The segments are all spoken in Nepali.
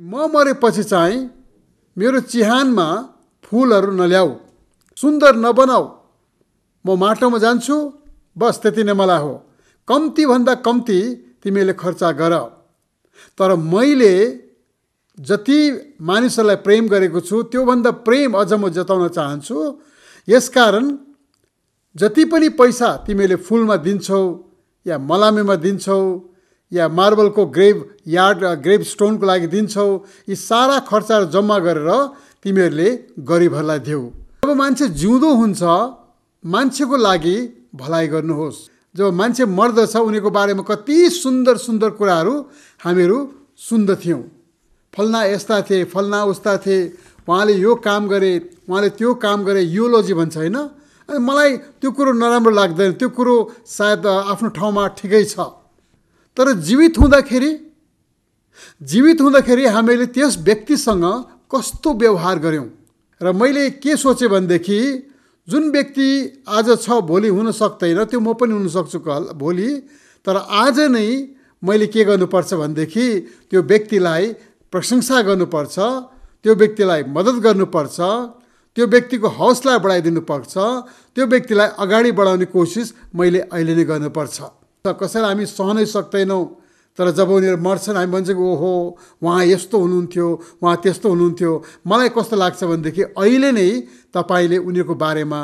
म मरेपछि चाहिँ मेरो चिहानमा फुलहरू नल्याऊ सुन्दर नबनाऊ म माटोमा जान्छु बस त्यति नै मलाई हो कम्तीभन्दा कम्ती तिमीले खर्च गर तर मैले जति मानिसहरूलाई प्रेम गरेको छु त्योभन्दा प्रेम अझ म जताउन चाहन्छु यसकारण जति पनि पैसा तिमीले फुलमा दिन्छौ या मलामीमा दिन्छौ या मार्बलको ग्रेभ यार्ड ग्रेभ स्टोनको लागि दिन्छौ यी सारा खर्चहरू जम्मा गरेर तिमीहरूले गरिबहरूलाई देऊ जब मान्छे जिउँदो हुन्छ मान्छेको लागि भलाइ गर्नुहोस् जब मान्छे मर्दछ उनीहरूको बारेमा कति सुन्दर सुन्दर कुराहरू हामीहरू सुन्दथ्यौँ फल्ना यस्ता थिए फल्ना उस्ता थिए उहाँले यो काम गरे उहाँले त्यो काम गरे योलोजी भन्छ होइन अनि मलाई त्यो कुरो नराम्रो लाग्दैन त्यो कुरो सायद आफ्नो ठाउँमा ठिकै छ तर जीवित हुँदाखेरि जीवित हुँदाखेरि हामीले त्यस व्यक्तिसँग कस्तो व्यवहार गऱ्यौँ र मैले के सोचेँ भनेदेखि जुन व्यक्ति आज छ भोलि हुन सक्दैन त्यो म पनि हुनसक्छु कल भोलि तर आज नै मैले के गर्नुपर्छ भनेदेखि त्यो व्यक्तिलाई प्रशंसा गर्नुपर्छ त्यो व्यक्तिलाई मद्दत गर्नुपर्छ त्यो व्यक्तिको हौसला बढाइदिनुपर्छ त्यो व्यक्तिलाई अगाडि बढाउने कोसिस मैले अहिले नै गर्नुपर्छ कसैलाई हामी सहनै सक्दैनौँ तर जब उनीहरू मर्छन् हामी भन्छौँ ओहो उहाँ यस्तो हुनुहुन्थ्यो उहाँ त्यस्तो हुनुहुन्थ्यो मलाई कस्तो लाग्छ भनेदेखि अहिले नै तपाईँले उनीहरूको बारेमा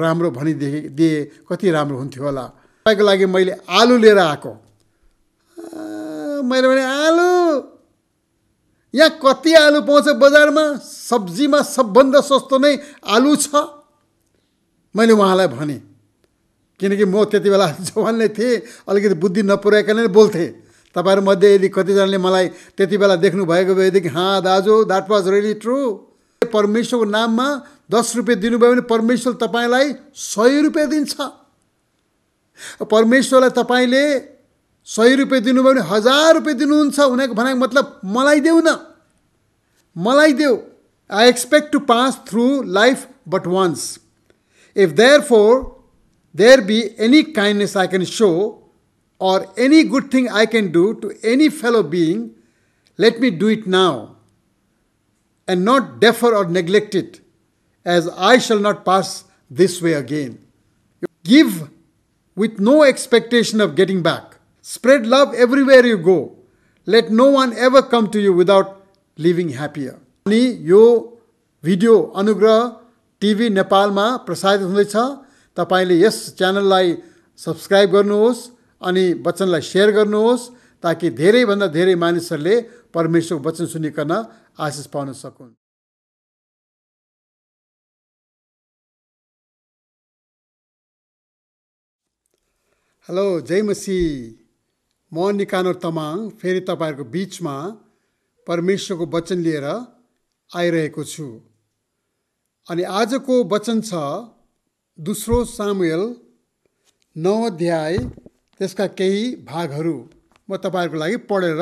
राम्रो भनिदिए दिए कति राम्रो हुन्थ्यो होला तपाईँको लागि मैले आलु लिएर आएको मैले भने आलु यहाँ कति आलु पाउँछ बजारमा सब्जीमा सबभन्दा सस्तो नै आलु छ मैले उहाँलाई भनेँ किनकि म त्यति बेला जवान नै थिएँ अलिकति बुद्धि नपुर्याएकाले नै बोल्थेँ तपाईँहरूमध्ये यदि कतिजनाले मलाई त्यति बेला देख्नुभएको भएदेखि हाँ दाजु द्याट वाज रियली ट्रु परमेश्वरको नाममा दस रुपियाँ दिनुभयो भने परमेश्वर तपाईँलाई सय रुपियाँ दिन्छ परमेश्वरलाई तपाईँले सय रुपियाँ दिनुभयो भने हजार रुपियाँ दिनुहुन्छ उनीहरूको भनेको मतलब मलाई देऊ न मलाई देऊ I expect to pass through life but once if therefore there be any kindness I can show or any good thing I can do to any fellow being, let me do it now and not defer or neglect it, as I shall not pass this way again. Give with no expectation of getting back. Spread love everywhere you go. Let no one ever come to you without leaving happier. अनि यो भिडियो अनुग्रह टिभी नेपालमा प्रसारित हुँदैछ तपाईँले यस च्यानललाई सब्सक्राइब गर्नुहोस् अनि वचनलाई सेयर गर्नुहोस् ताकि धेरैभन्दा धेरै मानिसहरूले परमेश्वरको वचन सुनिकन आशिष पाउन सकुन् हेलो जय मसी म निकानोर तमाङ फेरि तपाईँहरूको बिचमा परमेश्वरको वचन लिएर आइरहेको छु अनि आजको वचन छ दोस्रो सामुएल नौ अध्याय त्यसका केही भागहरू म तपाईँहरूको लागि पढेर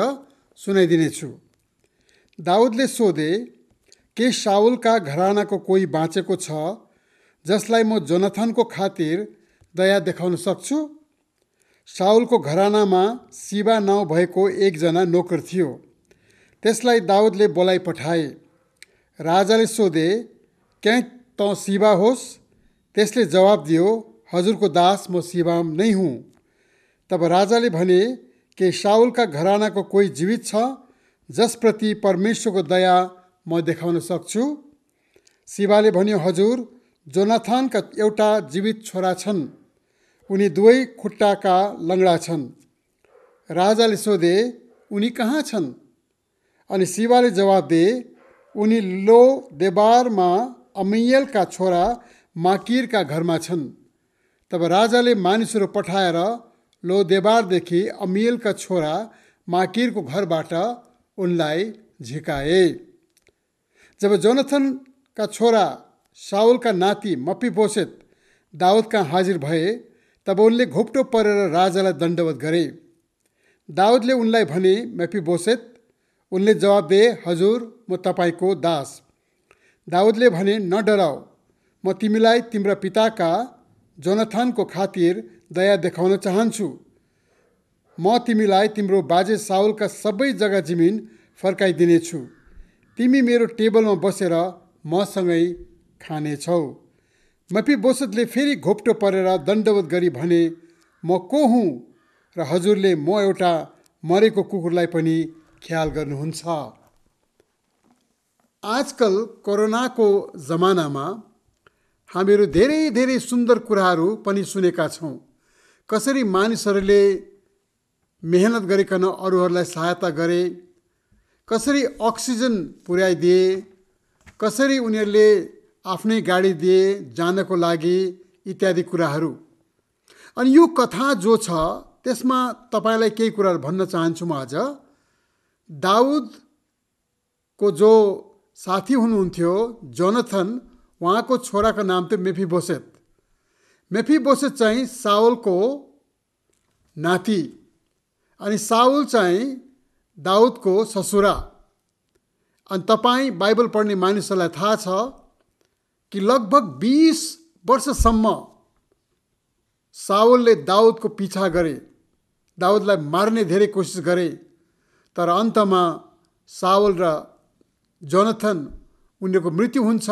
सुनाइदिनेछु दाउदले सोधे के साउलका घरानाको कोही बाँचेको छ जसलाई म जोनाथनको खातिर दया देखाउन सक्छु साउलको घरानामा शिवा नाउँ भएको एकजना नोकर थियो त्यसलाई दाउदले बोलाइ पठाए राजाले सोधे क्या तँ शिवा होस् त्यसले जवाब दियो हजुरको दास म शिवाम नै हुँ तब राजाले भने के साउलका घरानाको कोही जीवित छ जसप्रति परमेश्वरको दया म देखाउन सक्छु शिवाले भन्यो हजुर जोनाथानका एउटा जीवित छोरा छन् उनी दुवै खुट्टाका लङ्गडा छन् राजाले सोधे उनी कहाँ छन् अनि शिवाले जवाब दिए उनी लो देबारमा अमैयलका छोरा माकिरका घरमा छन् तब राजाले मानिसहरू पठाएर लोदेबारदेखि अमियलका छोरा माकिरको घरबाट उनलाई झिकाए जब जोनथनका छोरा साउलका नाति मप्पीबोसेत बोसेत दाउदका हाजिर भए तब उनले घोप्टो परेर राजालाई दण्डवत गरे दाउदले उनलाई भने बोसेत उनले जवाब दिए हजुर म तपाईँको दास दाउदले भने न डराओ म तिमीलाई तिम्रा पिताका जोनाथानको खातिर दया देखाउन चाहन्छु म तिमीलाई तिम्रो बाजे साउलका सबै जग्गा जमिन फर्काइदिनेछु तिमी मेरो टेबलमा बसेर मसँगै खानेछौ बोसतले फेरि घोप्टो परेर दण्डवत गरी भने म को हुँ र हजुरले म एउटा मरेको कुकुरलाई पनि ख्याल गर्नुहुन्छ आजकल कोरोनाको जमानामा हामीहरू धेरै धेरै सुन्दर कुराहरू पनि सुनेका छौँ कसरी मानिसहरूले मेहनत गरिकन अरूहरूलाई सहायता गरे कसरी अक्सिजन पुर्याइदिए कसरी उनीहरूले आफ्नै गाडी दिए जानको लागि इत्यादि कुराहरू अनि यो कथा जो छ त्यसमा तपाईँलाई केही कुराहरू भन्न चाहन्छु म आज दाउदको जो साथी हुनुहुन्थ्यो जोनथन उहाँको छोराको नाम थियो मेफी बोसेत मेफी बोसेत चाहिँ साउलको नाति अनि साउल चाहिँ दाउदको ससुरा अनि तपाईँ बाइबल पढ्ने मानिसहरूलाई थाहा छ कि लगभग बिस वर्षसम्म साउलले दाउदको पिछा गरे दाउदलाई मार्ने धेरै कोसिस गरे तर अन्तमा सावल र जोनथन उनीहरूको मृत्यु हुन्छ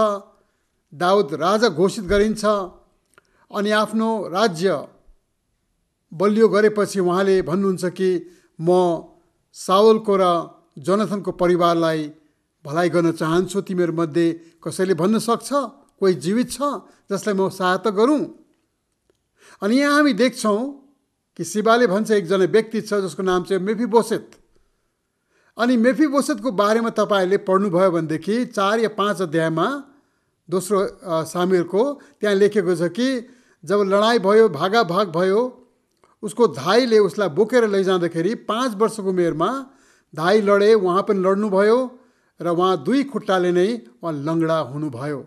दाउद राजा घोषित गरिन्छ अनि आफ्नो राज्य बलियो गरेपछि उहाँले भन्नुहुन्छ कि म सावलको र जनथनको परिवारलाई भलाइ गर्न चाहन्छु तिमीहरूमध्ये कसैले भन्न सक्छ कोही जीवित छ जसलाई म सहायता गरौँ अनि यहाँ हामी देख्छौँ कि शिवाले भन्छ एकजना व्यक्ति छ जसको नाम चाहिँ मेफी बोसेत अनि मेफी बोसेतको बारेमा तपाईँहरूले पढ्नुभयो भनेदेखि चार या पाँच अध्यायमा दोस्रो सामिरको त्यहाँ लेखेको छ कि जब लडाइँ भयो भागा भाग भयो उसको धाईले उसलाई बोकेर लैजाँदाखेरि पाँच वर्षको उमेरमा धाई लडे उहाँ पनि लड्नुभयो र उहाँ दुई खुट्टाले नै उहाँ लङ्गडा हुनुभयो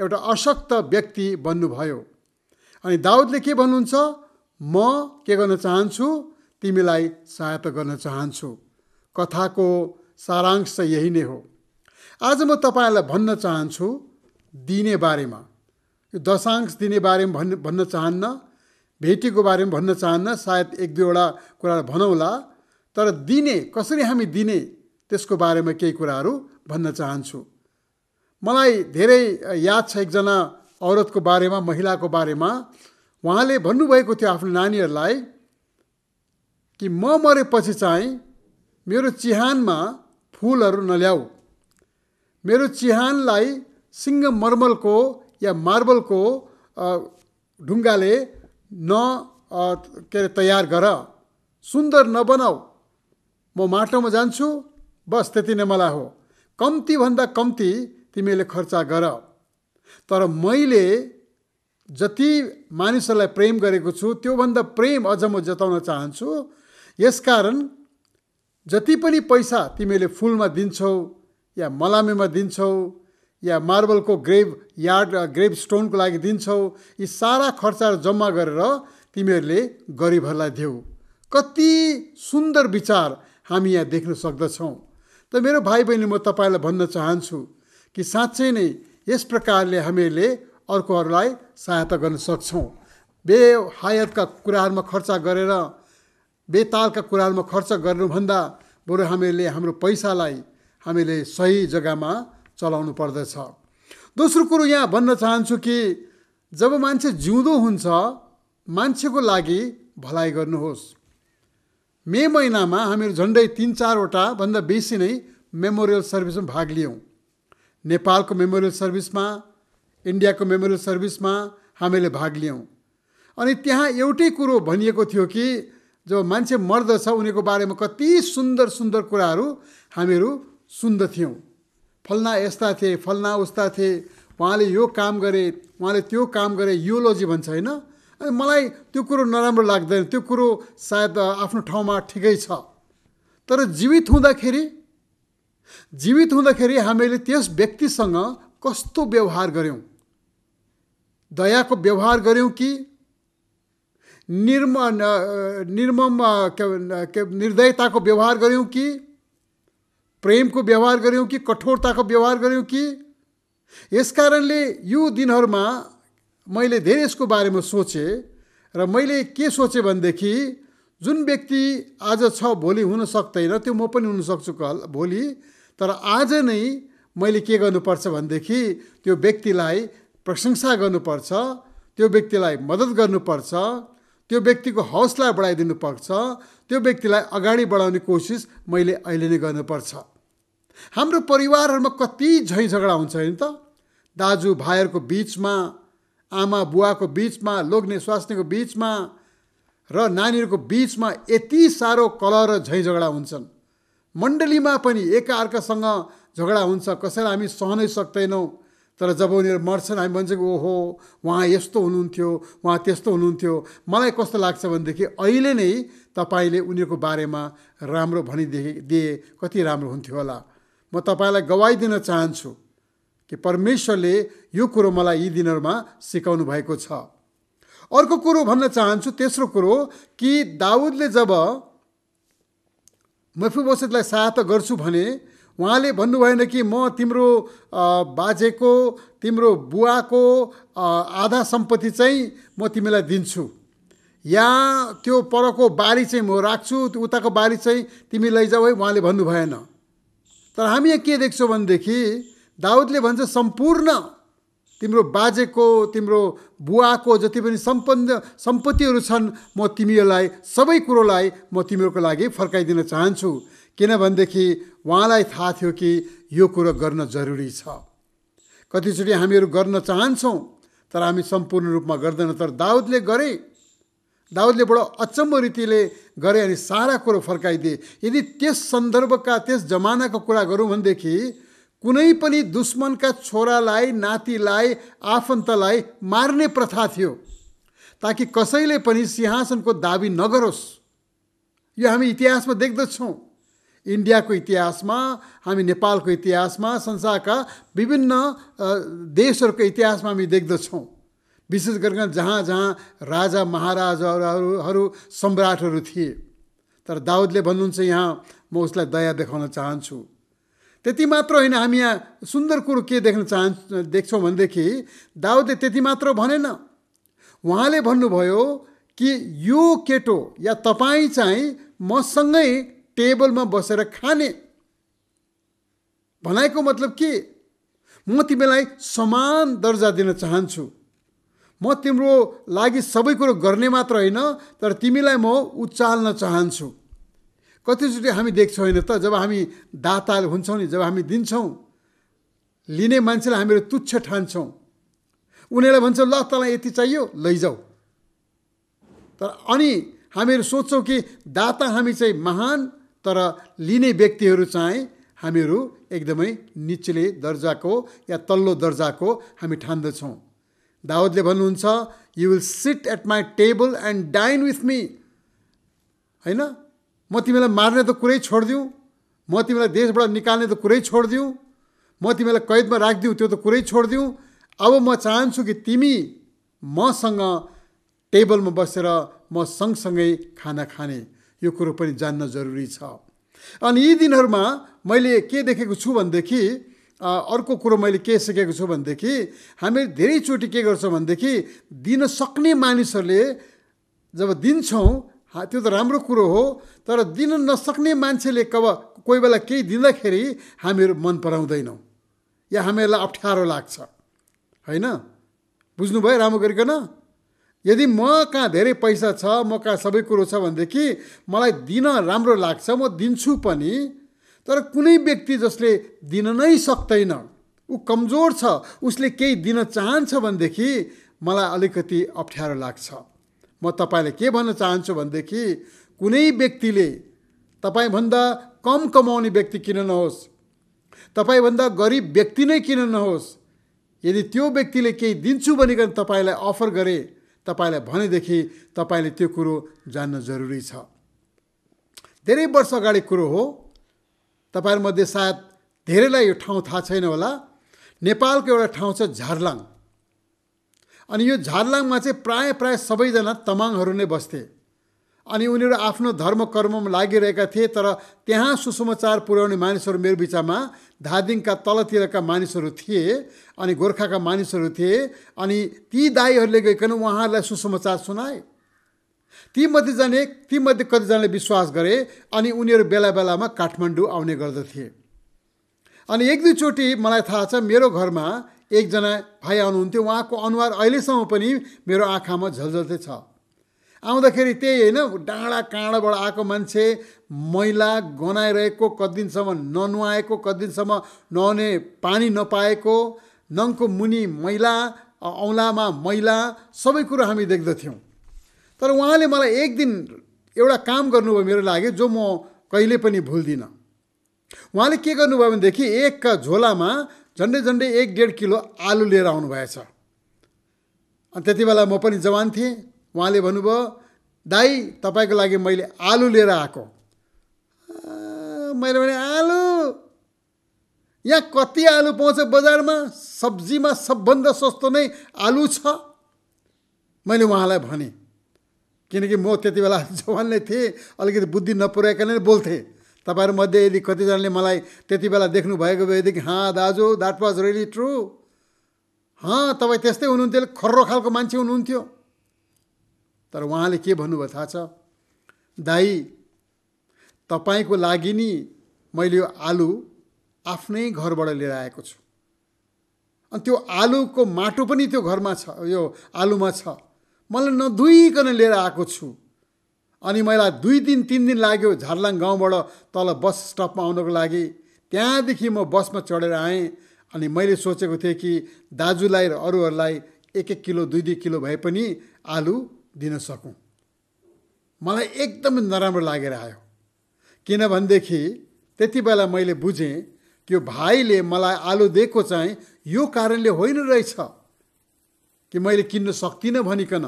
एउटा अशक्त व्यक्ति बन्नुभयो अनि दाउदले के भन्नुहुन्छ म के गर्न चाहन्छु तिमीलाई सहायता गर्न चाहन्छु कथाको सारांश यही नै हो आज म तपाईँलाई भन्न चाहन्छु दिने बारेमा यो दशांश दिने बारेमा भन् भन्न चाहन्न भेटेको बारेमा भन्न चाहन्न सायद एक दुईवटा कुरा भनौँला तर दिने कसरी हामी दिने त्यसको बारेमा केही कुराहरू भन्न चाहन्छु मलाई धेरै याद छ एकजना औरतको बारेमा महिलाको बारेमा उहाँले भन्नुभएको थियो आफ्नो नानीहरूलाई कि म मरेपछि चाहिँ मेरो चिहानमा फुलहरू नल्याऊ मेरो चिहानलाई मर्मलको या मार्बलको ढुङ्गाले न के अरे तयार गर सुन्दर नबनाऊ म माटोमा जान्छु बस त्यति नै मलाई हो कम्तीभन्दा कम्ती तिमीले खर्च गर तर मैले जति मानिसहरूलाई प्रेम गरेको छु त्योभन्दा प्रेम अझ म जताउन चाहन्छु यसकारण जति पनि पैसा तिमीले फुलमा दिन्छौ या मलामीमा दिन्छौ या मार्बलको ग्रेभ यार्ड ग्रेभ स्टोनको लागि दिन्छौ यी सारा खर्चहरू जम्मा गरेर तिमीहरूले गरिबहरूलाई देऊ कति सुन्दर विचार हामी यहाँ देख्न सक्दछौँ त मेरो भाइ बहिनी म तपाईँलाई भन्न चाहन्छु कि साँच्चै नै यस प्रकारले हामीहरूले अर्कोहरूलाई सहायता गर्न सक्छौँ बेहायतका कुराहरूमा खर्च गरेर बेतालका कुराहरूमा खर्च गर्नुभन्दा बरु हामीहरूले हाम्रो पैसालाई हामीले सही जग्गामा चलाउनु पर्दछ दोस्रो कुरो यहाँ भन्न चाहन्छु कि जब मान्छे जिउँदो हुन्छ मान्छेको लागि भलाइ गर्नुहोस् मे महिनामा हामीहरू झन्डै तिन चारवटा भन्दा बेसी नै मेमोरियल सर्भिसमा भाग लियौँ नेपालको मेमोरियल सर्भिसमा इन्डियाको मेमोरियल सर्भिसमा हामीले भाग लियौँ अनि त्यहाँ एउटै कुरो भनिएको थियो कि जब मान्छे मर्दछ उनीहरूको बारेमा कति सुन्दर सुन्दर कुराहरू हामीहरू सुन्दथ्यौँ फल्ना यस्ता थिए फल्ना उस्ता थिए उहाँले यो काम गरे उहाँले त्यो काम गरे योलोजी भन्छ होइन अनि मलाई त्यो कुरो नराम्रो लाग्दैन त्यो कुरो सायद आफ्नो ठाउँमा ठिकै छ तर जीवित हुँदाखेरि जीवित हुँदाखेरि हामीले त्यस व्यक्तिसँग कस्तो व्यवहार गऱ्यौँ दयाको व्यवहार गऱ्यौँ कि निर्म निर्म निर्दयताको व्यवहार गऱ्यौँ कि प्रेमको व्यवहार गऱ्यौँ कि कठोरताको व्यवहार गऱ्यौँ कि यस कारणले यो दिनहरूमा मैले धेरै यसको बारेमा सोचेँ र मैले के सोचेँ भनेदेखि जुन व्यक्ति आज छ भोलि हुन सक्दैन त्यो म पनि हुनसक्छु कल भोलि तर आज नै मैले के गर्नुपर्छ भनेदेखि त्यो व्यक्तिलाई प्रशंसा गर्नुपर्छ त्यो व्यक्तिलाई मद्दत गर्नुपर्छ त्यो व्यक्तिको हौसला बढाइदिनुपर्छ त्यो व्यक्तिलाई अगाडि बढाउने कोसिस मैले अहिले नै गर्नुपर्छ हाम्रो परिवारहरूमा कति झैँ झगडा हुन्छ होइन त दाजु भाइहरूको बिचमा आमा बुवाको बिचमा लोग्ने स्वास्नीको बिचमा र नानीहरूको बिचमा यति साह्रो कल र झैँ झगडा हुन्छन् मण्डलीमा पनि एकाअर्कासँग झगडा हुन्छ कसैलाई हामी सहनै सक्दैनौँ तर जब उनीहरू मर्छन् हामी भन्छौँ ओहो उहाँ यस्तो हुनुहुन्थ्यो उहाँ त्यस्तो हुनुहुन्थ्यो मलाई कस्तो लाग्छ भनेदेखि अहिले नै तपाईँले उनीहरूको बारेमा राम्रो भनिदिए दिए कति राम्रो हुन्थ्यो होला म तपाईँलाई गवाई दिन चाहन्छु कि परमेश्वरले यो कुरो मलाई यी दिनहरूमा सिकाउनु भएको छ अर्को कुरो भन्न चाहन्छु तेस्रो कुरो कि दाउदले जब मफुबसेतलाई सहायता गर्छु भने उहाँले भन्नुभएन कि म तिम्रो बाजेको तिम्रो बुवाको आधा सम्पत्ति चाहिँ म तिमीलाई दिन्छु या त्यो परको बारी चाहिँ म राख्छु उताको बारी चाहिँ तिमी लैजाऊ है उहाँले भन्नु भएन तर हामी यहाँ के देख्छौँ भनेदेखि दाउदले भन्छ सम्पूर्ण तिम्रो बाजेको तिम्रो बुवाको जति पनि सम्पन्न सम्पत्तिहरू छन् म तिमीहरूलाई सबै कुरोलाई म तिमीहरूको लागि फर्काइदिन चाहन्छु किनभनेदेखि उहाँलाई थाहा थियो कि यो कुरो गर्न जरुरी छ कतिचोटि हामीहरू गर्न चाहन्छौँ तर हामी सम्पूर्ण रूपमा गर्दैनौँ तर दाउदले गरे दाउदले बडो अचम्म रीतिले गरे अनि सारा कुरो फर्काइदिए यदि त्यस सन्दर्भका त्यस जमानाको कुरा गरौँ भनेदेखि कुनै पनि दुश्मनका छोरालाई नातिलाई आफन्तलाई मार्ने प्रथा थियो ताकि कसैले पनि सिंहासनको दाबी नगरोस् यो हामी इतिहासमा देख्दछौँ इन्डियाको इतिहासमा हामी नेपालको इतिहासमा संसारका विभिन्न देशहरूको इतिहासमा हामी देख्दछौँ विशेष गरिकन जहाँ जहाँ राजा महाराजाहरू सम्राटहरू थिए तर दाउदले भन्नुहुन्छ यहाँ म उसलाई दया देखाउन चाहन्छु त्यति मात्र होइन हामी यहाँ सुन्दर कुरो के देख्न चाहन् देख्छौँ भनेदेखि दाउदले त्यति मात्र भनेन उहाँले भन्नुभयो कि यो केटो या तपाईँ चाहिँ मसँगै टेबलमा बसेर खाने भनाइको मतलब के म तिमीलाई समान दर्जा दिन चाहन्छु म तिम्रो लागि सबै कुरो गर्ने मात्र होइन तर तिमीलाई म उचाल्न चाहन्छु कतिचोटि हामी देख्छौँ होइन त जब हामी दाता हुन्छौँ नि जब हामी दिन्छौँ लिने मान्छेलाई हामीहरू तुच्छ ठान्छौँ उनीहरूलाई भन्छौँ ल तँलाई यति चाहियो लैजाऊ तर अनि हामीहरू सोच्छौँ कि दाता हामी चाहिँ महान तर लिने व्यक्तिहरू चाहिँ हामीहरू एकदमै निचले दर्जाको या तल्लो दर्जाको हामी ठान्दछौँ दावतले भन्नुहुन्छ you will sit at my table and dine with me होइन म तिमीलाई मार्ने त कुरै छोडिदिउँ म तिमीलाई देशबाट निकाल्ने त कुरै छोडिदिउँ म तिमीलाई कैदमा राखिदिउँ त्यो त कुरै छोडिदिउँ अब म चाहन्छु कि तिमी मसँग टेबलमा बसेर म सँगसँगै खाना खाने यो कुरो पनि जान्न जरुरी छ अनि यी दिनहरूमा मैले के देखेको छु भनेदेखि अर्को कुरो मैले के सिकेको छु भनेदेखि हामी धेरैचोटि के गर्छौँ भनेदेखि दिन सक्ने मानिसहरूले जब दिन्छौँ त्यो त राम्रो कुरो हो तर दिन नसक्ने मान्छेले कब कोही बेला केही दिँदाखेरि हामीहरू मन पराउँदैनौँ या हामीहरूलाई अप्ठ्यारो लाग्छ होइन बुझ्नुभयो राम्रो गरिकन यदि म कहाँ धेरै पैसा छ म कहाँ सबै कुरो छ भनेदेखि मलाई दिन राम्रो लाग्छ म दिन्छु पनि तर कुनै व्यक्ति जसले दिन नै सक्दैन ऊ कमजोर छ उसले केही दिन चाहन्छ भनेदेखि मलाई अलिकति अप्ठ्यारो लाग्छ म तपाईँलाई के भन्न चाहन्छु भनेदेखि कुनै व्यक्तिले तपाईँभन्दा कम कमाउने व्यक्ति किन नहोस् तपाईँभन्दा गरिब व्यक्ति नै किन नहोस् यदि त्यो व्यक्तिले केही दिन्छु भनिकन तपाईँलाई अफर गरे तपाईँलाई भनेदेखि तपाईँले त्यो कुरो जान्न जरुरी छ धेरै वर्ष अगाडि कुरो हो तपाईँहरूमध्ये सायद धेरैलाई यो ठाउँ थाहा छैन होला नेपालको एउटा ठाउँ छ झारलाङ अनि यो झारलाङमा चाहिँ प्रायः प्रायः सबैजना तमाङहरू नै बस्थे अनि उनीहरू आफ्नो धर्म कर्ममा लागिरहेका थिए तर त्यहाँ सुसमाचार पुर्याउने मानिसहरू मेरो विचारमा धादिङका तलतिरका मानिसहरू थिए अनि गोर्खाका मानिसहरू थिए अनि ती दाईहरूले गइकन उहाँहरूलाई सुसमाचार सुनाए तीमध्ये जाने तीमध्ये कतिजनाले विश्वास गरे अनि उनीहरू बेला बेलामा काठमाडौँ आउने गर्दथे अनि एक दुईचोटि मलाई थाहा छ मेरो घरमा एकजना भाइ आउनुहुन्थ्यो उहाँको अनुहार अहिलेसम्म पनि मेरो आँखामा झल्झल्दै छ आउँदाखेरि त्यही होइन डाँडा काँडाबाट आएको मान्छे मैला गनाइरहेको कति दिनसम्म ननुहाएको कति दिनसम्म नुहाउने पानी नपाएको नङको मुनि मैला औँलामा मैला सबै कुरो हामी देख्दथ्यौँ तर उहाँले मलाई एक दिन एउटा काम गर्नुभयो मेरो लागि जो म कहिले पनि भुल्दिनँ उहाँले के गर्नुभयो भनेदेखि एक झोलामा झन्डै झन्डै एक डेढ किलो आलु लिएर आउनुभएछ अनि त्यति बेला म पनि जवान थिएँ उहाँले भन्नुभयो दाई तपाईँको लागि मैले आलु लिएर आएको मैले भने आलु यहाँ कति आलु पाउँछ बजारमा सब्जीमा सबभन्दा सस्तो नै आलु छ मैले उहाँलाई भने किनकि म त्यति बेला जवान नै थिएँ अलिकति बुद्धि नपुर्याइकन नै बोल्थेँ तपाईँहरूमध्ये यदि कतिजनाले मलाई त्यति बेला देख्नुभएको भएदेखि हाँ दाजु द्याट वाज रियली ट्रु हाँ तपाईँ त्यस्तै हुनुहुन्थ्यो खर्रो खालको मान्छे हुनुहुन्थ्यो तर उहाँले के भन्नुभयो थाहा छ दाई तपाईँको लागि नि मैले यो आलु आफ्नै घरबाट लिएर आएको छु अनि त्यो आलुको माटो पनि त्यो घरमा छ यो आलुमा छ मैले नधुइकन लिएर आएको छु अनि मलाई दुई दिन तिन दिन लाग्यो झारलाङ गाउँबाट तल बस स्टपमा आउनको लागि त्यहाँदेखि म बसमा चढेर आएँ अनि मैले सोचेको थिएँ कि दाजुलाई र अरूहरूलाई एक एक किलो दुई दुई किलो भए पनि आलु दिन सकौँ मलाई एकदम नराम्रो लागेर आयो किनभनेदेखि त्यति बेला मैले बुझेँ कि भाइले मलाई आलु दिएको चाहिँ यो कारणले होइन रहेछ कि मैले किन्न सक्दिनँ भनिकन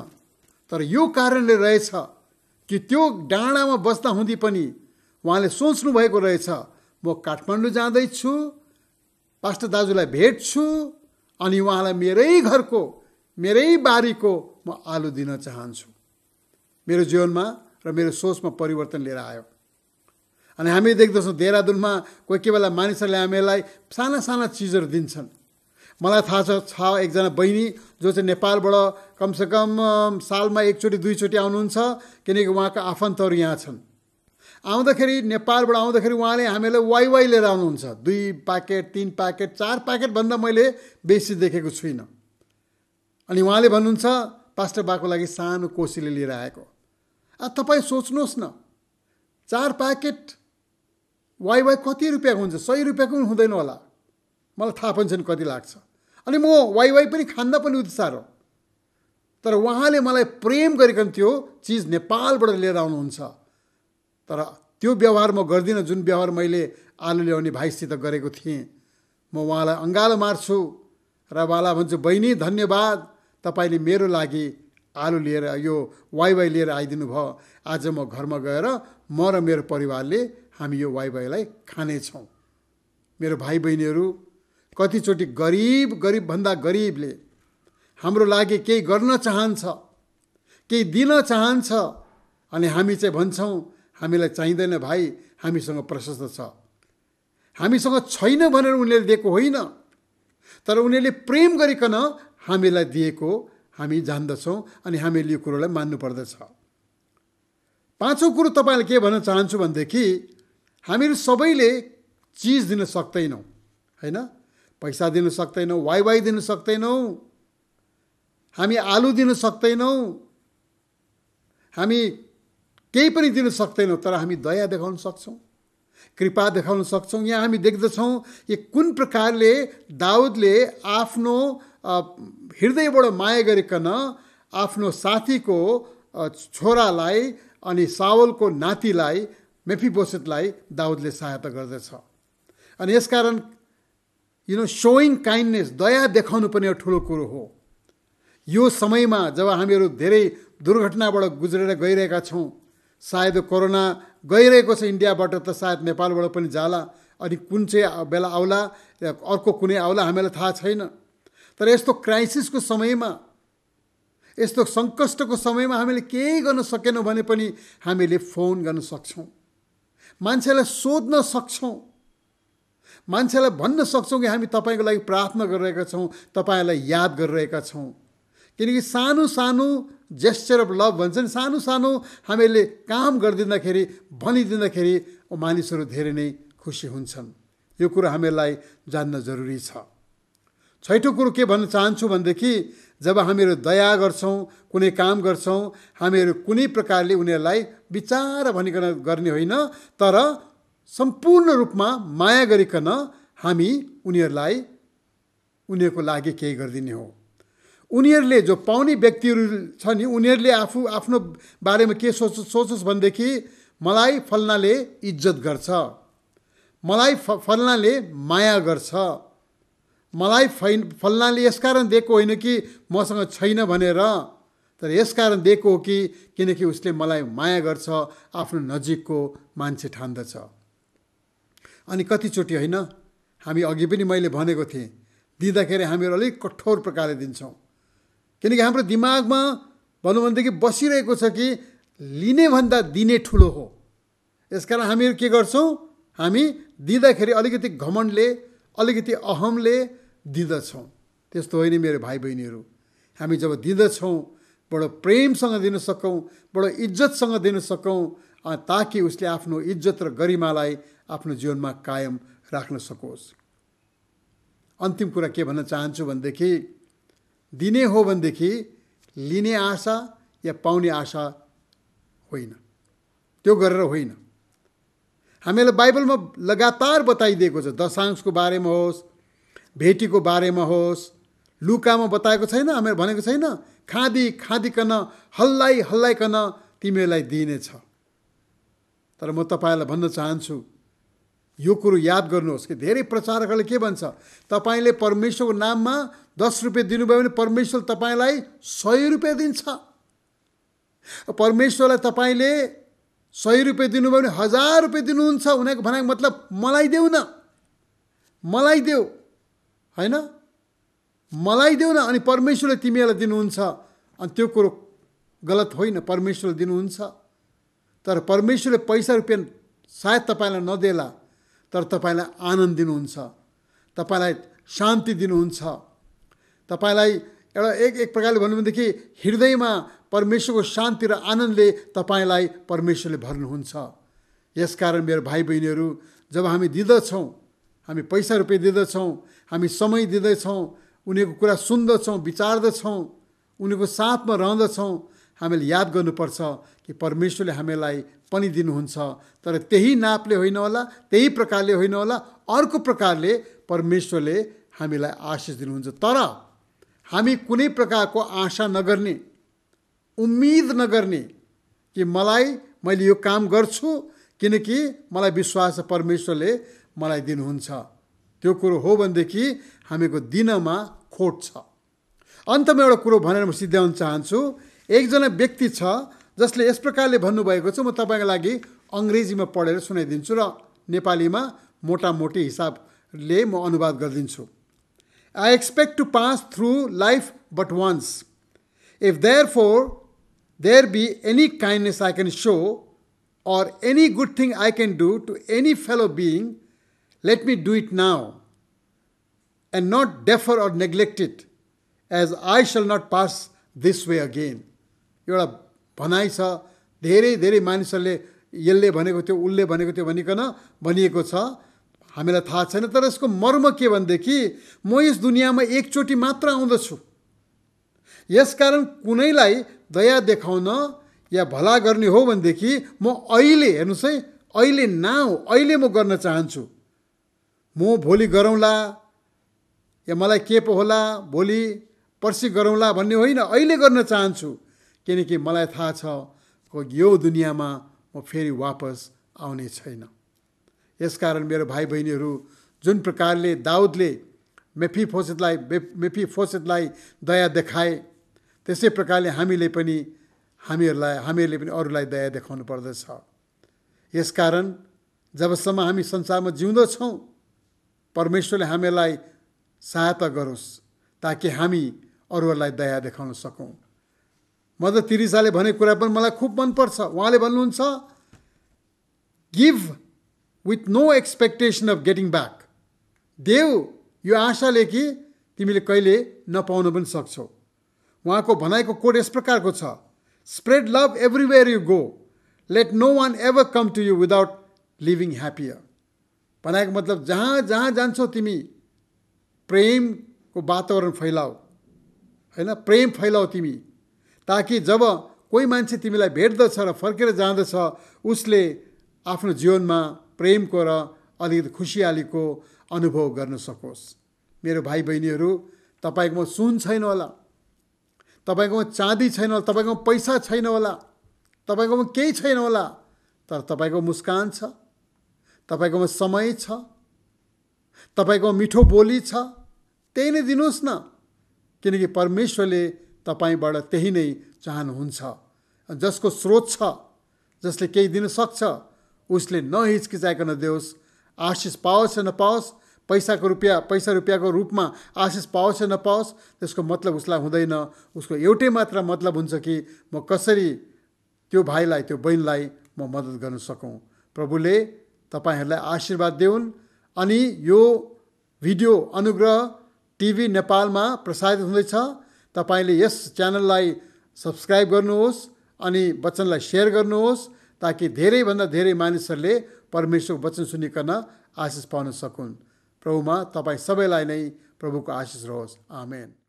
तर यो कारणले रहेछ कि त्यो डाँडामा बस्दा हुँदै पनि उहाँले सोच्नु भएको रहेछ म काठमाडौँ जाँदैछु पास्टर दाजुलाई भेट्छु अनि उहाँलाई मेरै घरको मेरै बारीको म आलु दिन चाहन्छु मेरो जीवनमा र मेरो सोचमा परिवर्तन लिएर आयो अनि हामी देख्दछौँ देहरादुनमा कोही कोही बेला मानिसहरूले हामीलाई साना साना चिजहरू दिन्छन् मलाई थाहा छ छ एकजना बहिनी जो चाहिँ नेपालबाट कमसेकम सालमा एकचोटि दुईचोटि आउनुहुन्छ किनकि उहाँको आफन्तहरू यहाँ छन् आउँदाखेरि नेपालबाट आउँदाखेरि उहाँले हामीलाई वाइ वाइ लिएर आउनुहुन्छ दुई प्याकेट तिन प्याकेट चार प्याकेटभन्दा मैले बेसी देखेको छुइनँ अनि उहाँले भन्नुहुन्छ पास्टर बाको लागि सानो कोसीले लिएर आएको अब तपाईँ सोच्नुहोस् न चार प्याकेट वाइ वाइ कति रुपियाँको हुन्छ सय रुपियाँको पनि हुँदैन होला मलाई थाहा पनि छैन कति लाग्छ अनि म वाइ वाइ पनि खाँदा पनि उति साह्रो तर उहाँले मलाई प्रेम गरिकन त्यो चिज नेपालबाट लिएर आउनुहुन्छ तर त्यो व्यवहार म गर्दिनँ जुन व्यवहार मैले आलु ल्याउने भाइसित गरेको थिएँ म उहाँलाई अङ्गालो मार्छु र उहाँलाई भन्छु बहिनी धन्यवाद तपाईँले मेरो लागि आलु लिएर यो वाइवाई लिएर आइदिनु भयो आज म घरमा गएर म र मेरो परिवारले हामी यो वाइवाईलाई खानेछौँ मेरो भाइ बहिनीहरू कतिचोटि गरिब गरिबभन्दा गरिबले हाम्रो लागि केही गर्न चाहन्छ केही दिन चाहन्छ अनि हामी चाहिँ भन्छौँ हामीलाई चाहिँदैन भाइ हामीसँग प्रशस्त छ हामीसँग छैन भनेर उनीहरूले दिएको होइन तर उनीहरूले प्रेम गरिकन हामीलाई दिएको हामी जान्दछौँ अनि हामीले यो कुरोलाई मान्नुपर्दछ पाँचौँ कुरो तपाईँलाई के भन्न चाहन्छु भनेदेखि हामीहरू सबैले चिज दिन सक्दैनौँ होइन पैसा दिन सक्दैनौँ वाइवाई दिन सक्दैनौँ हामी आलु दिन सक्दैनौँ हामी केही पनि दिन सक्दैनौँ तर हामी दया देखाउन सक्छौँ कृपा देखाउन सक्छौँ यहाँ हामी देख्दछौँ यो कुन प्रकारले दाउदले आफ्नो हृदयबाट माया गरिकन आफ्नो साथीको छोरालाई अनि सावलको नातिलाई मेफी बोसेतलाई दाउदले सहायता गर्दछ अनि यसकारण यु नो सोइङ काइन्डनेस दया देखाउनु पनि एउटा ठुलो कुरो हो यो समयमा जब हामीहरू धेरै दुर्घटनाबाट गुज्रेर गइरहेका छौँ सायद कोरोना गइरहेको छ इन्डियाबाट त सायद नेपालबाट पनि जाला अनि कुन चाहिँ बेला आउला अर्को कुनै आउला हामीलाई थाहा छैन तर यस्तो क्राइसिसको समयमा यस्तो सङ्कष्टको समयमा हामीले केही गर्न सकेनौँ भने पनि हामीले फोन गर्न सक्छौँ मान्छेलाई सोध्न सक्छौँ मान्छेलाई भन्न सक्छौँ कि हामी तपाईँको लागि प्रार्थना गरिरहेका छौँ तपाईँलाई याद गरिरहेका छौँ किनकि सानो सानो जेस्चर अफ लभ भन्छ सानो सानो हामीले काम गरिदिँदाखेरि भनिदिँदाखेरि मानिसहरू धेरै नै खुसी हुन्छन् यो कुरो हामीलाई जान्न जरुरी छ छैटौँ कुरो के भन्न चाहन्छु भनेदेखि जब हामीहरू दया गर्छौँ कुनै काम गर्छौँ हामीहरू कुनै प्रकारले उनीहरूलाई विचार भनिकन गर्ने होइन तर सम्पूर्ण रूपमा माया गरिकन हामी उनीहरूलाई उनीहरूको लागि केही गरिदिने हो उनीहरूले जो पाउने व्यक्तिहरू छ नि उनीहरूले आफू आफ्नो बारेमा के सोच सोचोस् भनेदेखि मलाई फल्नाले इज्जत गर्छ मलाई फ फल्नाले माया गर्छ मलाई फैन फल्नाले यसकारण दिएको होइन कि मसँग छैन भनेर तर यसकारण दिएको हो कि किनकि उसले मलाई माया गर्छ आफ्नो नजिकको मान्छे ठान्दछ अनि कतिचोटि होइन हामी अघि पनि मैले भनेको थिएँ दिँदाखेरि हामीहरू अलिक कठोर प्रकारले दिन्छौँ किनकि हाम्रो दिमागमा भनौँ भनेदेखि बसिरहेको छ कि लिने भन्दा दिने ठुलो हो यसकारण हामीहरू के गर्छौँ हामी दिँदाखेरि अलिकति घमण्डले अलिकति अहमले दिँदछौँ त्यस्तो होइन मेरो भाइ बहिनीहरू हामी जब दिँदछौँ बडो प्रेमसँग दिन सकौँ बडो इज्जतसँग दिन सकौँ ताकि उसले आफ्नो इज्जत र गरिमालाई आफ्नो जीवनमा कायम राख्न सकोस् अन्तिम कुरा के भन्न चाहन्छु भनेदेखि दिने हो भनेदेखि लिने आशा या पाउने आशा होइन त्यो गरेर होइन हामीलाई बाइबलमा लगातार बताइदिएको छ दशांशको बारेमा होस् भेटीको बारेमा होस् लुकामा बताएको छैन हामीहरू भनेको छैन खाँदी खाँदिकन हल्लाइ हल्लाइकन तिमीहरूलाई दिइनेछ तर म तपाईँलाई भन्न चाहन्छु यो कुरो याद गर्नुहोस् कि धेरै प्रचारकहरूले के भन्छ तपाईँले परमेश्वरको नाममा दस रुपियाँ दिनुभयो भने परमेश्वर तपाईँलाई सय रुपियाँ दिन्छ परमेश्वरलाई तपाईँले सय रुपियाँ दिनुभयो भने हजार रुपियाँ दिनुहुन्छ उनीहरूको भनाइ मतलब मलाई देऊ न मलाई देऊ होइन मलाई देऊ न अनि परमेश्वरले तिमीहरूलाई दिनुहुन्छ अनि त्यो कुरो गलत होइन परमेश्वरले दिनुहुन्छ तर परमेश्वरले पैसा रुपियाँ सायद तपाईँलाई नदेला तर तपाईँलाई आनन्द दिनुहुन्छ तपाईँलाई शान्ति दिनुहुन्छ तपाईँलाई एउटा एक एक प्रकारले भन्नु भनेदेखि हृदयमा परमेश्वरको शान्ति र आनन्दले तपाईँलाई परमेश्वरले भर्नुहुन्छ यसकारण मेरो भाइ बहिनीहरू जब हामी दिँदछौँ हामी पैसा रुपियाँ दिँदछौँ हामी समय दिँदैछौँ उनीहरूको कुरा सुन्दछौँ विचार्दछौँ उनीहरूको साथमा रहँदछौँ हामीले याद गर्नुपर्छ कि परमेश्वरले हामीलाई पनि दिनुहुन्छ तर त्यही नापले होइन होला त्यही प्रकारले होइन होला अर्को प्रकारले परमेश्वरले हामीलाई आशिष दिनुहुन्छ तर हामी कुनै प्रकारको आशा नगर्ने उम्मिद नगर्ने कि मलाई मैले यो काम गर्छु किनकि मलाई विश्वास छ परमेश्वरले मलाई दिनुहुन्छ त्यो कुरो हो भनेदेखि हामीको दिनमा खोट छ अन्तमा एउटा कुरो भनेर म सिद्ध्याउन चाहन्छु एकजना व्यक्ति छ जसले यस प्रकारले भन्नुभएको छ म तपाईँको लागि अङ्ग्रेजीमा पढेर सुनाइदिन्छु र नेपालीमा मोटामोटी हिसाबले म अनुवाद गरिदिन्छु I expect to pass through life but once if therefore there be any kindness I can show or any good thing I can do to any fellow being Let me do it now and not defer or neglect it, as I shall not pass this way again. एउटा भनाइ छ धेरै धेरै मानिसहरूले यसले भनेको थियो उसले भनेको थियो भनिकन भनिएको छ हामीलाई थाहा छैन तर यसको मर्म के भनेदेखि म यस दुनियाँमा एकचोटि मात्र आउँदछु यसकारण कुनैलाई दया देखाउन या भला गर्ने हो भनेदेखि म अहिले हेर्नुहोस् है अहिले नाउ अहिले म गर्न चाहन्छु म भोलि गरौँला या मलाई के पो होला भोलि पर्सि गरौँला भन्ने होइन अहिले गर्न चाहन्छु किनकि मलाई थाहा छ यो दुनियाँमा म फेरि वापस आउने छैन यसकारण मेरो भाइ बहिनीहरू जुन प्रकारले दाउदले मेफी फोसेतलाई मेफी फोसेतलाई दया देखाए त्यसै प्रकारले हामीले पनि हामीहरूलाई हामीहरूले पनि अरूलाई दया देखाउनु पर्दछ यसकारण जबसम्म हामी संसारमा जिउँदछौँ परमेश्वरले हामीलाई सहायता गरोस् ताकि हामी अरूहरूलाई दया देखाउन सकौँ मदर तिरिसाले भनेको कुरा पनि मलाई खुब मनपर्छ उहाँले भन्नुहुन्छ give with no expectation of getting back देव यो आशाले कि तिमीले कहिले नपाउन पनि सक्छौ उहाँको भनाइको कोड यस प्रकारको छ spread love everywhere you go let no one ever come to you without living happier भनेको मतलब जहाँ जहाँ जान्छौ तिमी प्रेमको वातावरण फैलाऊ होइन प्रेम फैलाऊ तिमी ताकि जब कोही मान्छे तिमीलाई भेट्दछ र फर्केर जाँदछ उसले आफ्नो जीवनमा प्रेमको र अलिकति खुसियालीको अनुभव गर्न सकोस् मेरो भाइ बहिनीहरू तपाईँकोमा सुन छैन होला तपाईँकोमा चाँदी छैन होला तपाईँकोमा पैसा छैन होला तपाईँकोमा केही छैन होला तर तपाईँको मुस्कान छ तपाईँकोमा समय छ तपाईँकोमा मिठो बोली छ त्यही नै दिनुहोस् न किनकि परमेश्वरले तपाईँबाट त्यही नै चाहनुहुन्छ जसको स्रोत छ जसले केही दिन सक्छ उसले नहिचकिचाएको नदेओस् आशिष पाओस् या नपाओस् पैसाको रुपियाँ पैसा रुपियाँको रूपमा आशिष पाओस् या नपाओस् त्यसको मतलब उसलाई हुँदैन उसको एउटै मात्र मतलब हुन्छ कि म कसरी त्यो भाइलाई त्यो बहिनीलाई म मद्दत गर्न सकौँ प्रभुले तपाईँहरूलाई आशीर्वाद देऊन् अनि यो भिडियो अनुग्रह टिभी नेपालमा प्रसारित हुँदैछ तपाईँले यस च्यानललाई सब्सक्राइब गर्नुहोस् अनि वचनलाई सेयर गर्नुहोस् ताकि धेरैभन्दा धेरै मानिसहरूले परमेश्वरको वचन सुनिकन आशिष पाउन सकुन् प्रभुमा तपाईँ सबैलाई नै प्रभुको आशिष रहोस् आमेन